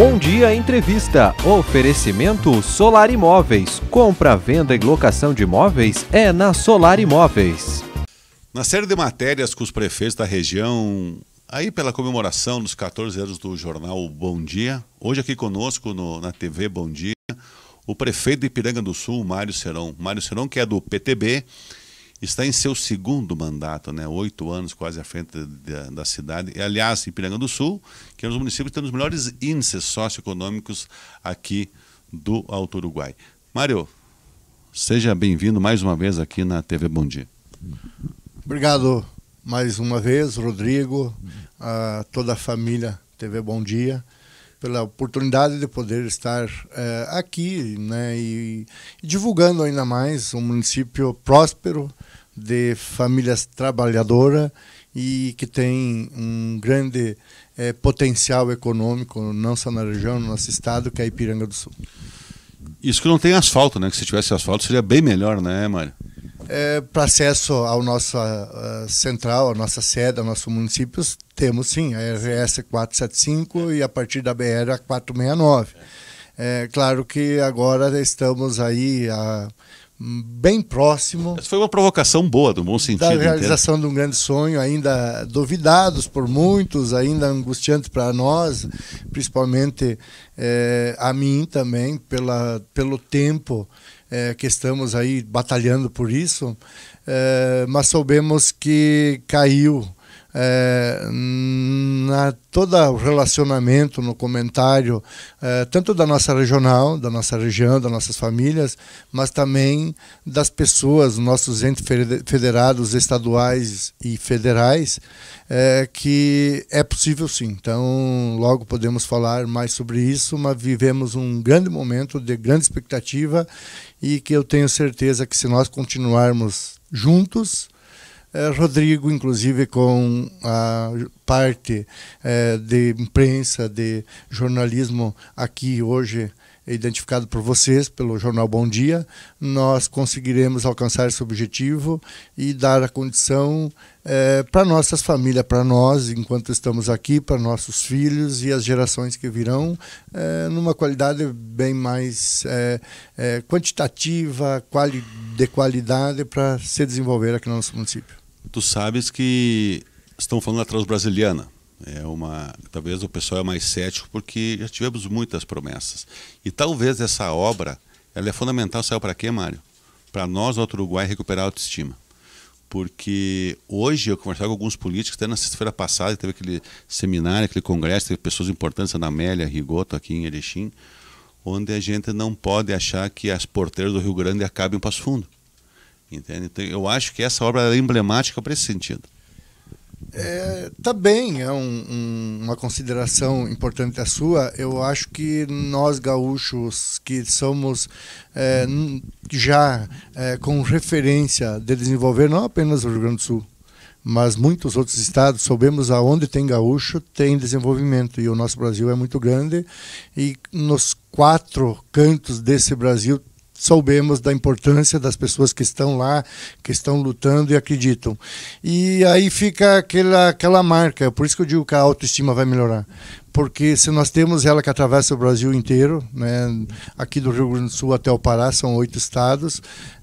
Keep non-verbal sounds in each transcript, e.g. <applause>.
Bom Dia Entrevista. Oferecimento Solar Imóveis. Compra, venda e locação de imóveis é na Solar Imóveis. Na série de matérias com os prefeitos da região, aí pela comemoração dos 14 anos do jornal Bom Dia, hoje aqui conosco no, na TV Bom Dia, o prefeito de Ipiranga do Sul, Mário Serão. Mário Serão, que é do PTB está em seu segundo mandato, né? oito anos quase à frente da, da cidade. E, aliás, Ipiranga do Sul, que é um dos municípios que tem os melhores índices socioeconômicos aqui do Alto Uruguai. Mário, seja bem-vindo mais uma vez aqui na TV Bom Dia. Obrigado mais uma vez, Rodrigo, a toda a família TV Bom Dia pela oportunidade de poder estar é, aqui né, e, e, divulgando ainda mais um município próspero de famílias trabalhadoras e que tem um grande é, potencial econômico, não só na região, no nosso estado, que é Ipiranga do Sul. Isso que não tem asfalto, né? Que se tivesse asfalto seria bem melhor, né, Mário? É, Para acesso ao nossa ah, ah, central, à nossa sede, ao nosso município, temos sim a RS 475 e a partir da BR a 469. É claro que agora estamos aí a ah, bem próximo. Essa foi uma provocação boa, do bom sentido. Da realização inteiro. de um grande sonho, ainda duvidados por muitos, ainda angustiante para nós, principalmente é, a mim também, pela, pelo tempo é, que estamos aí batalhando por isso, é, mas soubemos que caiu. É, na todo o relacionamento, no comentário, eh, tanto da nossa regional, da nossa região, das nossas famílias, mas também das pessoas, nossos entes federados, estaduais e federais, eh, que é possível sim. Então, logo podemos falar mais sobre isso, mas vivemos um grande momento de grande expectativa e que eu tenho certeza que se nós continuarmos juntos, eh, Rodrigo, inclusive com a parte eh, de imprensa, de jornalismo aqui hoje identificado por vocês, pelo jornal Bom Dia, nós conseguiremos alcançar esse objetivo e dar a condição é, para nossas famílias, para nós, enquanto estamos aqui, para nossos filhos e as gerações que virão, é, numa qualidade bem mais é, quantitativa, quali de qualidade, para se desenvolver aqui no nosso município. Tu sabes que estão falando da Transbrasiliana. É uma, talvez o pessoal é mais cético porque já tivemos muitas promessas. E talvez essa obra, ela é fundamental, saiu para quê, Mário? Para nós, do Uruguai, recuperar a autoestima. Porque hoje eu conversava com alguns políticos, até na sexta-feira passada, teve aquele seminário, aquele congresso, teve pessoas importantes, Ana Amélia, Rigoto, aqui em Erechim, onde a gente não pode achar que as porteiras do Rio Grande acabem para Passo Fundo Entende? Então, eu acho que essa obra é emblemática para esse sentido. É, também tá é um, um, uma consideração importante a sua. Eu acho que nós gaúchos que somos é, já é, com referência de desenvolver não apenas o Rio Grande do Sul, mas muitos outros estados sabemos aonde tem gaúcho tem desenvolvimento e o nosso Brasil é muito grande e nos quatro cantos desse Brasil soubemos da importância das pessoas que estão lá, que estão lutando e acreditam. E aí fica aquela, aquela marca, por isso que eu digo que a autoestima vai melhorar. Porque se nós temos ela que atravessa o Brasil inteiro, né, aqui do Rio Grande do Sul até o Pará, são oito estados,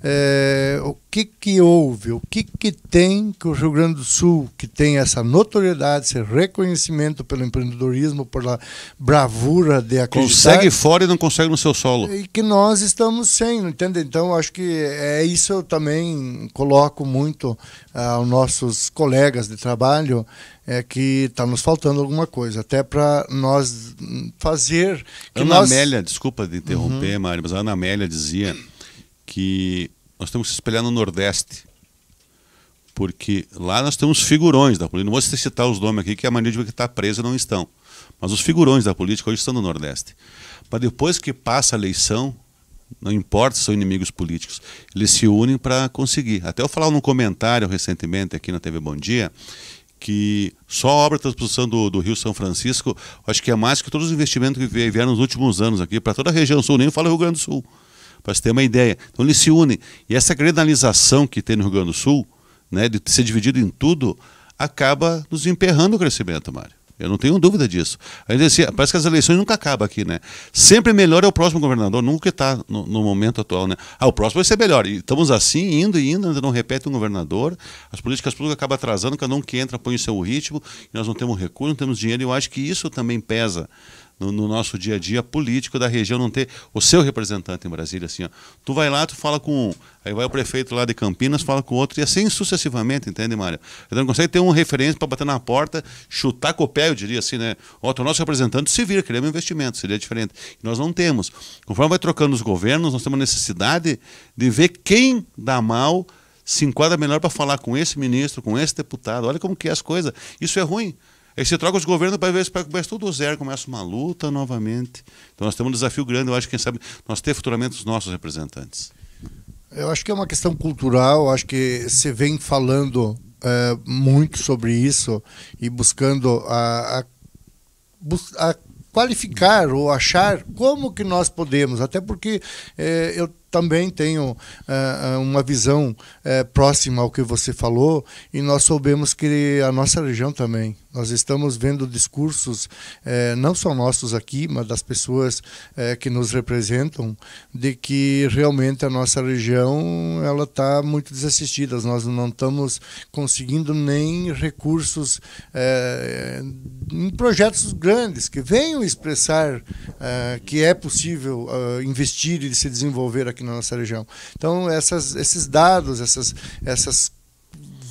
é, o que, que houve, o que, que tem que o Rio Grande do Sul, que tem essa notoriedade, esse reconhecimento pelo empreendedorismo, pela bravura de acreditar. Consegue fora e não consegue no seu solo. E que nós estamos sem, entende? Então, acho que é isso eu também coloco muito aos ah, nossos colegas de trabalho, é que está nos faltando alguma coisa, até para nós fazer... Ana nós... Amélia, desculpa de interromper, uhum. Mário, mas a Ana Amélia dizia que nós temos que se espelhar no Nordeste. Porque lá nós temos figurões da política. Não vou citar os nomes aqui, que é a maioria de que está presa não estão. Mas os figurões da política hoje estão no Nordeste. Mas depois que passa a eleição, não importa se são inimigos políticos, eles se unem para conseguir. Até eu falar num comentário recentemente aqui na TV Bom Dia, que só a obra de transposição do, do Rio São Francisco, acho que é mais que todos os investimentos que vieram nos últimos anos aqui, para toda a região sul, nem fala Rio Grande do Sul para se ter uma ideia. Então eles se unem. E essa grenalização que tem no Rio Grande do Sul, né, de ser dividido em tudo, acaba nos emperrando o crescimento, Mário. Eu não tenho dúvida disso. Ainda assim, parece que as eleições nunca acabam aqui, né? Sempre melhor é o próximo governador, nunca está no, no, momento atual, né? Ah, o próximo vai ser melhor. E estamos assim, indo e indo, ainda não repete um governador. As políticas públicas acabam atrasando, cada um que entra põe o seu ritmo, e nós não temos recurso, não temos dinheiro, e eu acho que isso também pesa no, no, nosso dia a dia político da região não ter o seu representante em Brasília. Assim, ó. Tu vai lá, tu fala com um, aí vai o prefeito lá de Campinas, fala com outro, e assim sucessivamente, entende, Mário? Então não consegue ter um referência para bater na porta, chutar com o pé, eu diria assim, né? Ó, é o nosso representante se vira, um investimento, seria diferente. E nós não temos. Conforme vai trocando os governos, nós temos necessidade de ver quem dá mal se enquadra melhor para falar com esse ministro, com esse deputado. Olha como que é as coisas. Isso é ruim. Aí é você troca os governos para ver se começa tudo do zero, começa uma luta novamente. Então nós temos um desafio grande, eu acho que quem sabe nós ter futuramente os nossos representantes. Eu acho que é uma questão cultural, acho que você vem falando é, muito sobre isso e buscando a, a, a qualificar ou achar como que nós podemos, até porque é, eu também tenho uh, uma visão uh, próxima ao que você falou e nós soubemos que a nossa região também. Nós estamos vendo discursos, eh, não só nossos aqui, mas das pessoas eh, que nos representam, de que realmente a nossa região ela está muito desassistida. Nós não estamos conseguindo nem recursos eh, em projetos grandes que venham expressar que é possível investir e se desenvolver aqui na nossa região. Então, essas, esses dados, essas, essas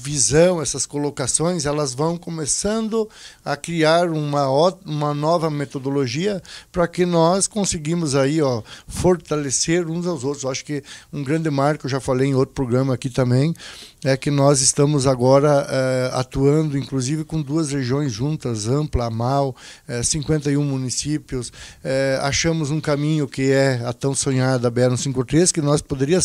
visão, essas colocações, elas vão começando a criar uma, uma nova metodologia para que nós conseguimos aí ó, fortalecer uns aos outros. Eu acho que um grande marco, eu já falei em outro programa aqui também, é que nós estamos agora é, atuando, inclusive, com duas regiões juntas, Ampla, Amal, é, eh, 51 municípios. É, achamos um caminho que é a tão sonhada BR-153, que nós poderia,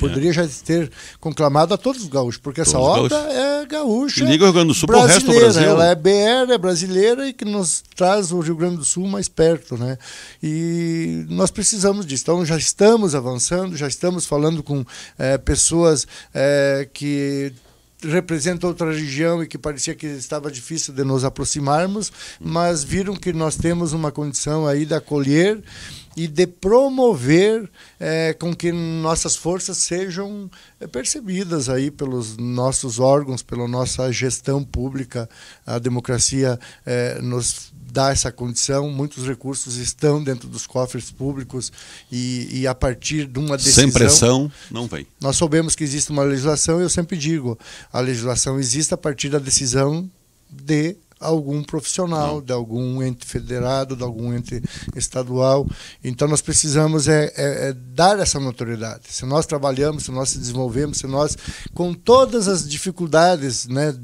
poderia é. já ter conclamado a todos os gaúchos, porque todos essa obra gaúcha. É gaúcha. E liga o Rio Grande do Sul para o resto do Brasil. Ela é BR, é brasileira e que nos traz o Rio Grande do Sul mais perto. Né? E nós precisamos disso. Então já estamos avançando, já estamos falando com é, pessoas é, que representa outra região e que parecia que estava difícil de nos aproximarmos, mas viram que nós temos uma condição aí de acolher e de promover é, com que nossas forças sejam eh, percebidas aí pelos nossos órgãos, pela nossa gestão pública. A democracia é, nos dá essa condição, muitos recursos estão dentro dos cofres públicos e, e, a partir de uma decisão... Sem pressão, não vem. Nós soubemos que existe uma legislação, eu sempre digo, a legislação existe a partir da decisão de algum profissional, Não. de algum ente federado, de algum ente estadual. Então nós precisamos é, é, é, dar essa notoriedade. Se nós trabalhamos, se nós se desenvolvemos, se nós, com todas as dificuldades, né,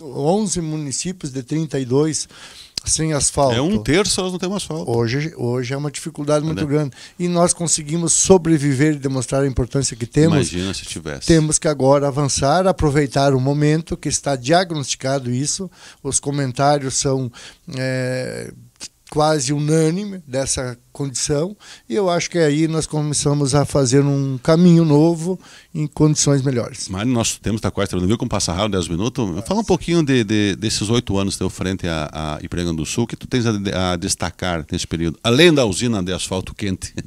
11 municípios de 32 sem asfalto. É um terço elas não têm asfalto. Hoje, hoje é uma dificuldade muito né? grande. E nós conseguimos sobreviver e demonstrar a importância que temos. Imagina se tivesse. Temos que agora avançar, aproveitar o momento que está diagnosticado isso. Os comentários são. É quase unânime dessa condição, e eu acho que aí nós começamos a fazer um caminho novo em condições melhores. Mas nosso tempo está quase terminando, viu como passa rápido 10 minutos? Fala um pouquinho de, de desses oito anos teu frente a, a Ipiranga do Sul, que tu tens a, a destacar nesse período, além da usina de asfalto quente. <laughs>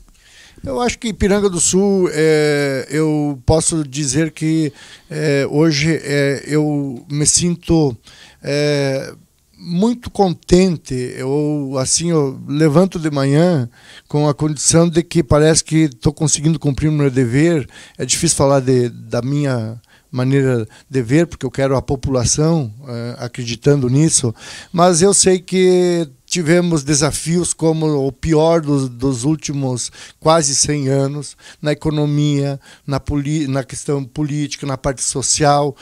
Eu acho que Ipiranga do Sul, é, eu posso dizer que é, hoje é, eu me sinto é, muito contente. Eu assim, eu levanto de manhã com a condição de que parece que estou conseguindo cumprir o meu dever. É difícil falar de, da minha maneira de ver, porque eu quero a população eh, acreditando nisso, mas eu sei que tivemos desafios como o pior dos, dos últimos quase 100 anos na economia, na, na questão política, na parte social,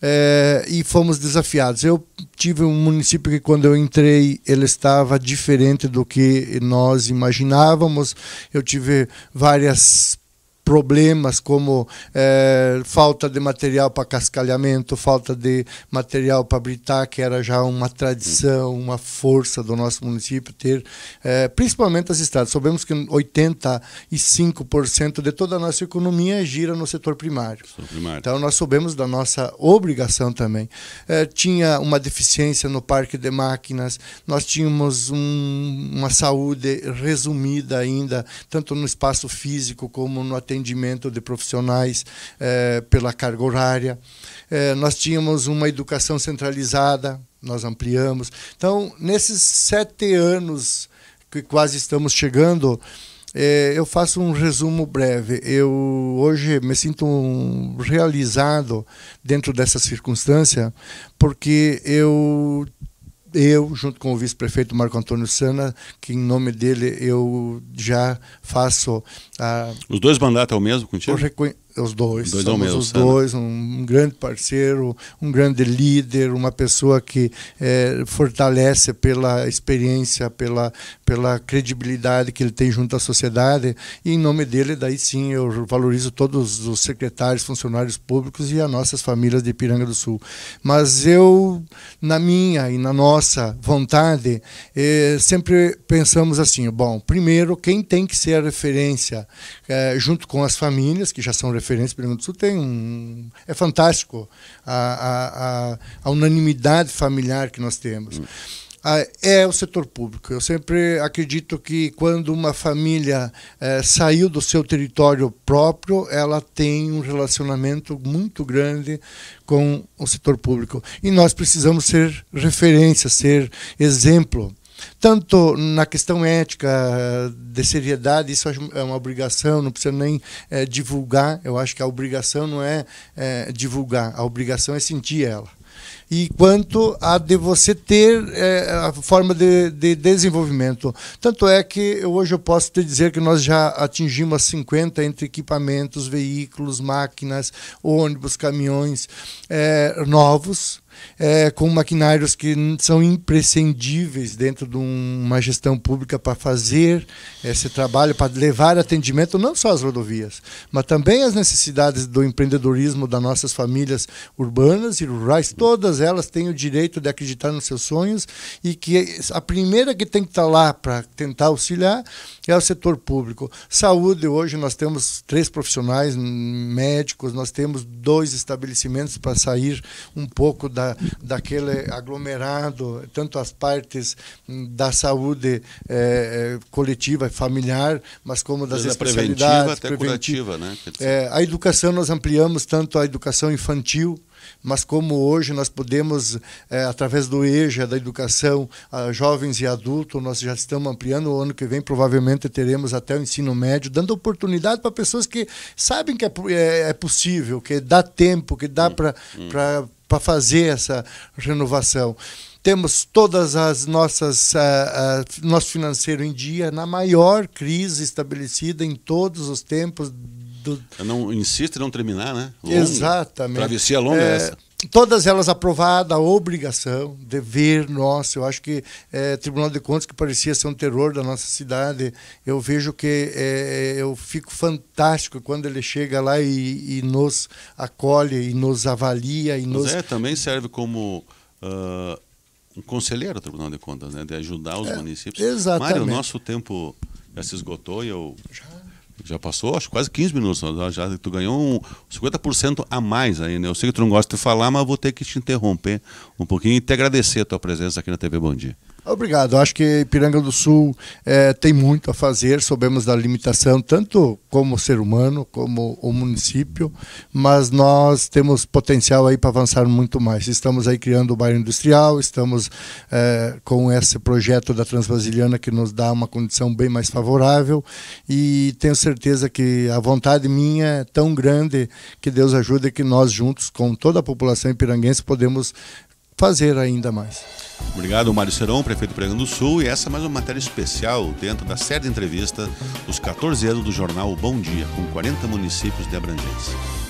é, e fomos desafiados. Eu tive um município que, quando eu entrei, ele estava diferente do que nós imaginávamos. Eu tive várias problemas como é, falta de material para cascalhamento, falta de material para britar, que era já uma tradição, uma força do nosso município ter, é, principalmente as estradas. Sabemos que 85% de toda a nossa economia gira no setor primário. primário. Então nós soubemos da nossa obrigação também. É, tinha uma deficiência no parque de máquinas, nós tínhamos um, uma saúde resumida ainda, tanto no espaço físico como no atendimento atendimento de profissionais eh, pela carga horária. Eh, nós tínhamos uma educação centralizada, nós ampliamos. Então, nesses sete anos que quase estamos chegando, eh, eu faço um resumo breve. Eu hoje me sinto um realizado dentro dessa circunstância, porque eu eu, junto com o vice-prefeito Marco Antônio Sana, que em nome dele eu já faço a. Os dois mandatos é o mesmo contigo? O os dois. dois Somos meus, os dois, um grande parceiro, um grande líder, uma pessoa que é, fortalece pela experiência, pela, pela credibilidade que ele tem junto à sociedade. E em nome dele, daí sim, eu valorizo todos os secretários, funcionários públicos e as nossas famílias de Piranga do Sul. Mas eu, na minha e na nossa vontade, é, sempre pensamos assim: bom, primeiro, quem tem que ser a referência é, junto com as famílias, que já são referências, referência para o Rio Grande do Sul tem um, é fantástico a, a, a, unanimidade familiar que nós temos. Hum. É o setor público. Eu sempre acredito que quando uma família é, saiu do seu território próprio, ela tem um relacionamento muito grande com o setor público. E nós precisamos ser referência, ser exemplo tanto na questão ética, de seriedade, isso é uma obrigação, não precisa nem é, divulgar. Eu acho que a obrigação não é, é divulgar, a obrigação é sentir ela e quanto a de você ter é, a forma de, de, desenvolvimento. Tanto é que hoje eu posso te dizer que nós já atingimos 50 entre equipamentos, veículos, máquinas, ônibus, caminhões é, novos é, com maquinários que são imprescindíveis dentro de uma gestão pública para fazer esse trabalho, para levar atendimento não só às rodovias, mas também às necessidades do empreendedorismo das nossas famílias urbanas e rurais. Todas elas têm o direito de acreditar nos seus sonhos e que a primeira que tem que estar tá lá para tentar auxiliar é o setor público. Saúde, hoje nós temos três profissionais médicos, nós temos dois estabelecimentos para sair um pouco da daquele aglomerado, tanto as partes hum, da saúde é, coletiva e familiar, mas como das Desde especialidades. Preventiva até curativa, né? É, a educação, nós ampliamos tanto a educação infantil, mas como hoje nós podemos, é, através do EJA, da educação a jovens e adultos, nós já estamos ampliando. O ano que vem provavelmente teremos até o ensino médio, dando oportunidade para pessoas que sabem que é, é, é possível, que dá tempo, que dá hum, para hum para fazer essa renovação. Temos todas as nossas eh, eh, nosso financeiro em dia na maior crise estabelecida em todos os tempos do... não insiste em não terminar, né? Exatamente. Travessia longa é, é essa todas elas aprovada a obrigação, dever nosso. Eu acho que é, Tribunal de Contas, que parecia ser um terror da nossa cidade, eu vejo que é, eu fico fantástico quando ele chega lá e, e, nos acolhe, e nos avalia. E nos... é, também serve como. Uh, um conselheiro do Tribunal de Contas, né? de ajudar os é, municípios. Exatamente. Mário, o nosso tempo já se esgotou e eu já já passou, acho, quase 15 minutos. Né? Já, tu ganhou um 50% a mais aí, né? Eu sei que tu não gosta de falar, mas vou ter que te interromper um pouquinho e te agradecer a tua presença aqui na TV Bom Dia. Obrigado. Acho que Ipiranga do Sul é, tem muito a fazer. Soubemos da limitação, tanto como ser humano, como o município, mas nós temos potencial aí para avançar muito mais. Estamos aí criando o bairro industrial, estamos é, com esse projeto da Transbrasiliana que nos dá uma condição bem mais favorável e tenho certeza que a vontade minha é tão grande que Deus ajude que nós juntos, com toda a população ipiranguense, podemos fazer ainda mais. Obrigado, Mário Seron, prefeito do do Sul. E essa é mais uma matéria especial dentro da série de entrevistas dos 14 anos do jornal Bom Dia, com 40 municípios de abrangência.